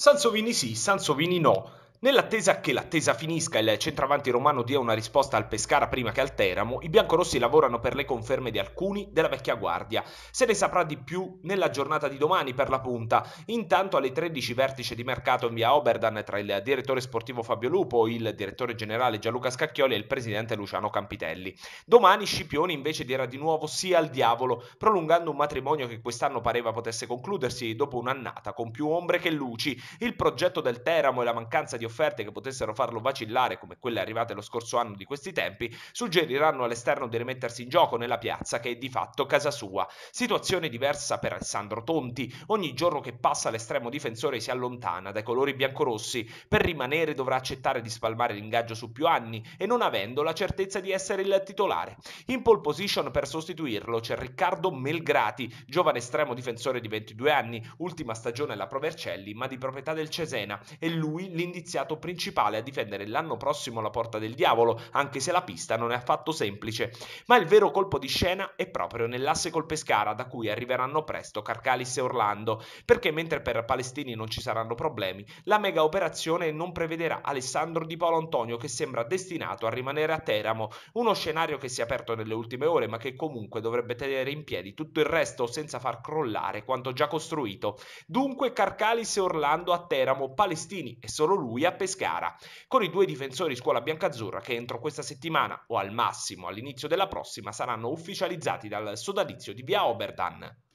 Sansovini sì, Sansovini no. Nell'attesa che l'attesa finisca e il centravanti romano dia una risposta al Pescara prima che al Teramo, i biancorossi lavorano per le conferme di alcuni della vecchia guardia. Se ne saprà di più nella giornata di domani per la punta. Intanto alle 13 vertice di mercato in via Oberdan tra il direttore sportivo Fabio Lupo, il direttore generale Gianluca Scacchioli e il presidente Luciano Campitelli. Domani Scipioni invece dirà di nuovo sì al diavolo, prolungando un matrimonio che quest'anno pareva potesse concludersi dopo un'annata con più ombre che luci. Il progetto del Teramo e la mancanza di offerte che potessero farlo vacillare, come quelle arrivate lo scorso anno di questi tempi, suggeriranno all'esterno di rimettersi in gioco nella piazza che è di fatto casa sua. Situazione diversa per Alessandro Tonti. Ogni giorno che passa l'estremo difensore si allontana dai colori biancorossi. Per rimanere dovrà accettare di spalmare l'ingaggio su più anni e non avendo la certezza di essere il titolare. In pole position per sostituirlo c'è Riccardo Melgrati, giovane estremo difensore di 22 anni, ultima stagione alla Provercelli ma di proprietà del Cesena e lui l'indiziato scienziato principale a difendere l'anno prossimo la porta del diavolo, anche se la pista non è affatto semplice. Ma il vero colpo di scena è proprio nell'asse col Pescara, da cui arriveranno presto Carcalis e Orlando, perché mentre per Palestini non ci saranno problemi, la mega operazione non prevederà Alessandro Di Polo Antonio che sembra destinato a rimanere a Teramo, uno scenario che si è aperto nelle ultime ore ma che comunque dovrebbe tenere in piedi tutto il resto senza far crollare quanto già costruito. Dunque Carcalis e Orlando a Teramo, Palestini e solo lui a a Pescara, con i due difensori scuola biancazzurra che entro questa settimana o al massimo all'inizio della prossima saranno ufficializzati dal sodalizio di via Oberdan.